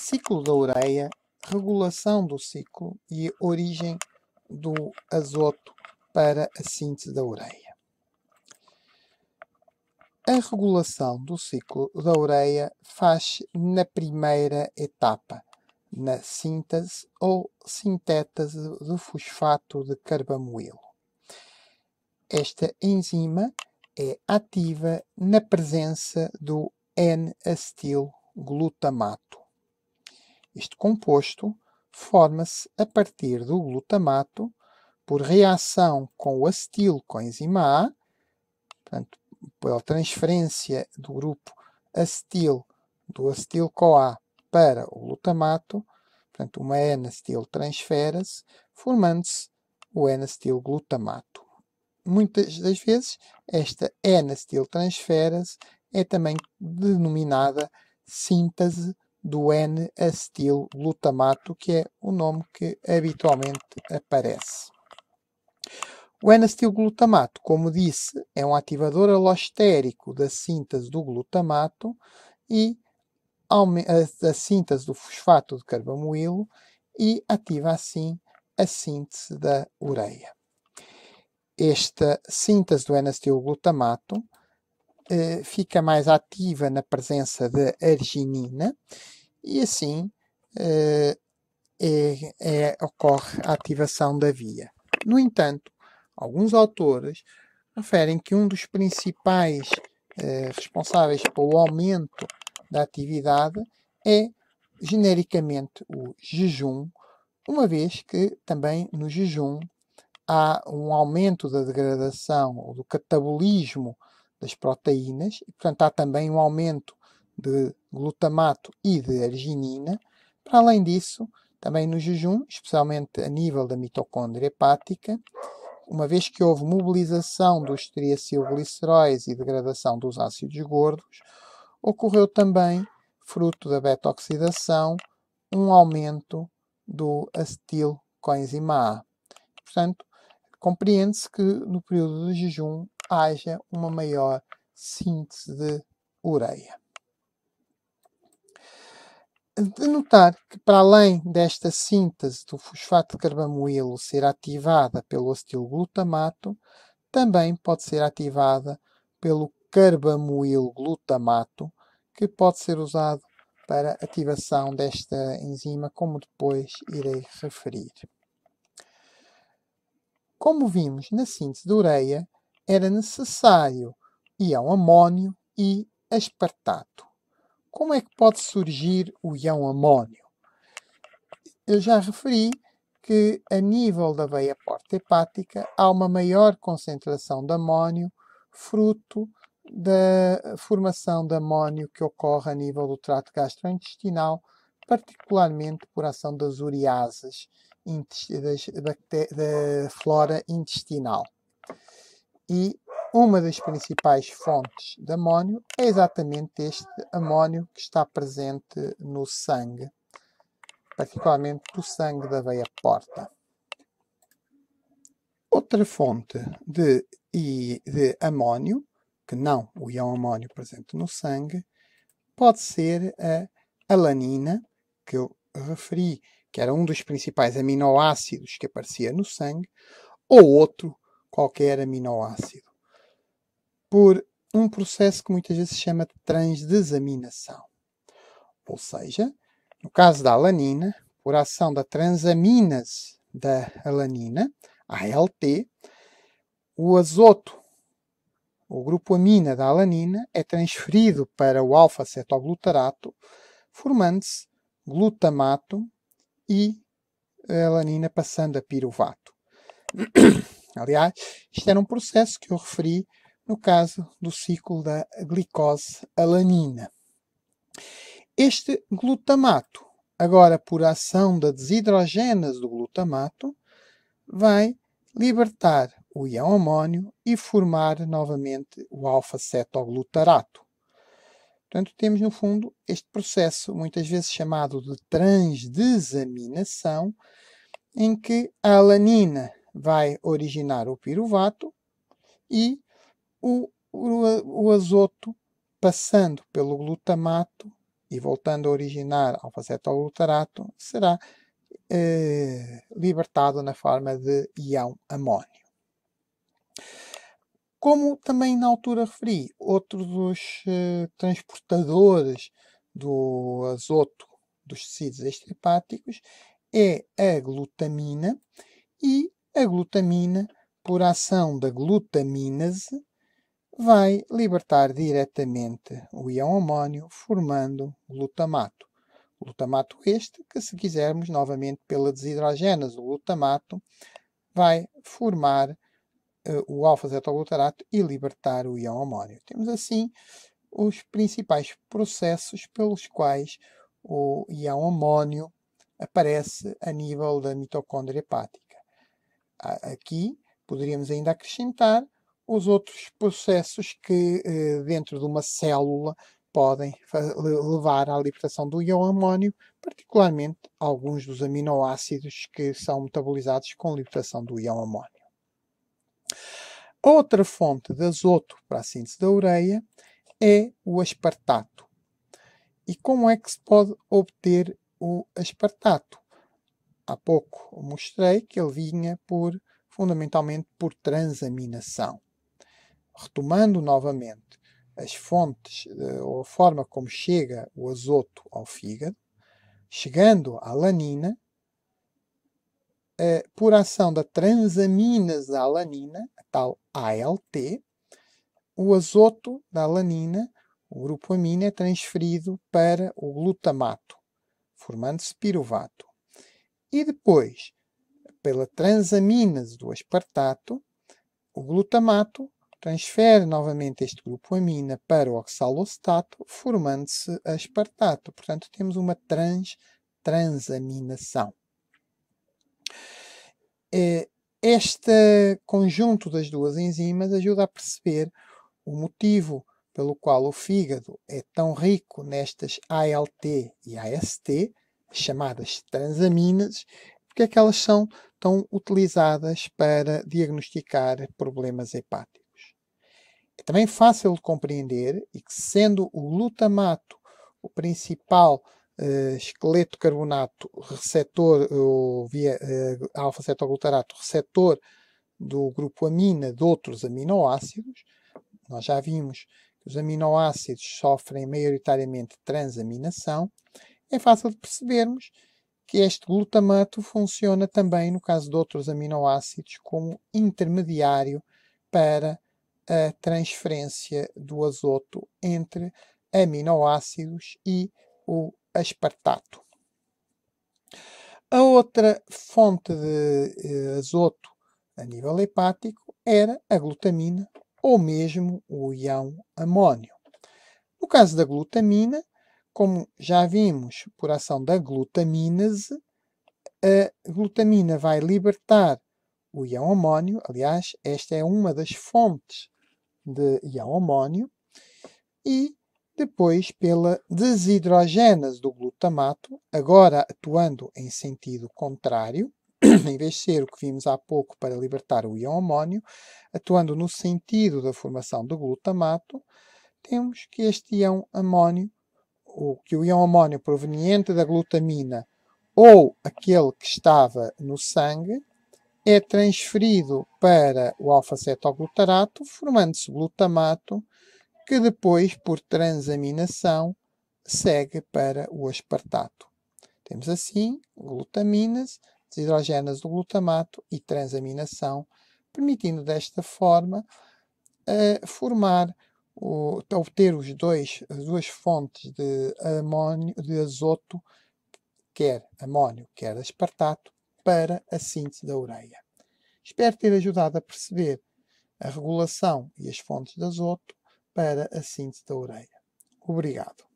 ciclo da ureia, regulação do ciclo e origem do azoto para a síntese da ureia. A regulação do ciclo da ureia faz na primeira etapa, na síntese ou sintétase do fosfato de carbamoilo. Esta enzima é ativa na presença do N-acetilglutamato este composto forma-se a partir do glutamato por reação com o acetil coenzima A, portanto, pela transferência do grupo acetil do acetil-CoA para o glutamato, portanto, uma N-acetil transfere-se, formando-se o N-acetil glutamato. Muitas das vezes, esta N-acetil transfere-se é também denominada síntese do N-acetil-glutamato, que é o nome que habitualmente aparece. O N-acetilglutamato, como disse, é um ativador alostérico da síntese do glutamato e da síntese do fosfato de carbamoilo e ativa assim a síntese da ureia. Esta síntese do N-acetilglutamato eh, fica mais ativa na presença de arginina e assim eh, é, é, ocorre a ativação da via. No entanto, alguns autores referem que um dos principais eh, responsáveis pelo aumento da atividade é genericamente o jejum, uma vez que também no jejum há um aumento da degradação ou do catabolismo das proteínas, e portanto há também um aumento de glutamato e de arginina. Para além disso, também no jejum, especialmente a nível da mitocôndria hepática, uma vez que houve mobilização dos triacilgliceróis e degradação dos ácidos gordos, ocorreu também, fruto da beta-oxidação, um aumento do acetil coenzima A. Portanto, compreende-se que no período de jejum haja uma maior síntese de ureia. De notar que, para além desta síntese do fosfato de carbamoilo ser ativada pelo acetilglutamato, também pode ser ativada pelo carbamoil glutamato, que pode ser usado para ativação desta enzima, como depois irei referir. Como vimos na síntese de ureia, era necessário ião amônio e aspartato. Como é que pode surgir o ião amônio? Eu já referi que a nível da veia porta hepática há uma maior concentração de amônio fruto da formação de amônio que ocorre a nível do trato gastrointestinal, particularmente por ação das ureases da flora intestinal e uma das principais fontes de amónio é exatamente este amónio que está presente no sangue, particularmente do sangue da veia porta. Outra fonte de, de amónio, que não o ião amónio presente no sangue, pode ser a alanina, que eu referi que era um dos principais aminoácidos que aparecia no sangue, ou outro qualquer aminoácido por um processo que muitas vezes se chama de transdesaminação. Ou seja, no caso da alanina, por ação da transaminase da alanina, ALT, o azoto, o grupo amina da alanina, é transferido para o alfa-cetoglutarato, formando-se glutamato e a alanina passando a piruvato. Aliás, isto era um processo que eu referi no caso do ciclo da glicose alanina. Este glutamato, agora por ação da desidrogenase do glutamato, vai libertar o ião amônio e formar novamente o alfa-cetoglutarato. Portanto, temos no fundo este processo, muitas vezes chamado de transdesaminação, em que a alanina vai originar o piruvato e o, o, o azoto, passando pelo glutamato e voltando a originar alfa-cetoglutarato, será eh, libertado na forma de ião amônio. Como também na altura referi, outro dos eh, transportadores do azoto dos tecidos extrahepáticos é a glutamina e a glutamina, por ação da glutaminase, vai libertar diretamente o íon amônio, formando glutamato. Glutamato este que, se quisermos novamente pela desidrogênese do glutamato, vai formar uh, o alfa-zetoglutarato e libertar o íon amônio. Temos assim os principais processos pelos quais o íon amônio aparece a nível da mitocôndria hepática. Aqui poderíamos ainda acrescentar os outros processos que eh, dentro de uma célula podem levar à libertação do ion amônio, particularmente alguns dos aminoácidos que são metabolizados com libertação do ion amônio. Outra fonte de azoto para a síntese da ureia é o aspartato. E como é que se pode obter o aspartato? há pouco mostrei que ele vinha por, fundamentalmente por transaminação. Retomando novamente as fontes eh, ou a forma como chega o azoto ao fígado, chegando à lanina, por ação da transaminase da alanina, a tal ALT, o azoto da alanina, o grupo amina, é transferido para o glutamato, formando-se piruvato. E depois, pela transaminase do aspartato, o glutamato transfere novamente este grupo amina para o oxalostato, formando-se aspartato. Portanto, temos uma trans-transaminação. É, este conjunto das duas enzimas ajuda a perceber o motivo pelo qual o fígado é tão rico nestas ALT e AST, chamadas transaminas, porque é que elas são tão utilizadas para diagnosticar problemas hepáticos. É também fácil de compreender e que, sendo o glutamato o principal eh, esqueleto carbonato receptor, ou via eh, alfa-cetoglutarato receptor do grupo amina de outros aminoácidos, nós já vimos que os aminoácidos sofrem maioritariamente transaminação, é fácil de percebermos que este glutamato funciona também, no caso de outros aminoácidos, como intermediário para a transferência do azoto entre aminoácidos e o aspartato. A outra fonte de eh, azoto a nível hepático era a glutamina ou mesmo o ião amônio. No caso da glutamina, como já vimos, por ação da glutaminase, a glutamina vai libertar o ião amônio Aliás, esta é uma das fontes de ião amônio E depois, pela desidrogênese do glutamato, agora atuando em sentido contrário, em vez de ser o que vimos há pouco para libertar o íon amônio atuando no sentido da formação do glutamato, temos que este íon amónio o, que o íon amônio proveniente da glutamina ou aquele que estava no sangue é transferido para o alfa-cetoglutarato, formando-se glutamato, que depois, por transaminação, segue para o aspartato. Temos assim glutaminas, desidrogenas do glutamato e transaminação, permitindo desta forma eh, formar o, tá, obter os dois, as duas fontes de, amônio, de azoto, quer amônio, quer aspartato, para a síntese da ureia. Espero ter ajudado a perceber a regulação e as fontes de azoto para a síntese da ureia. Obrigado.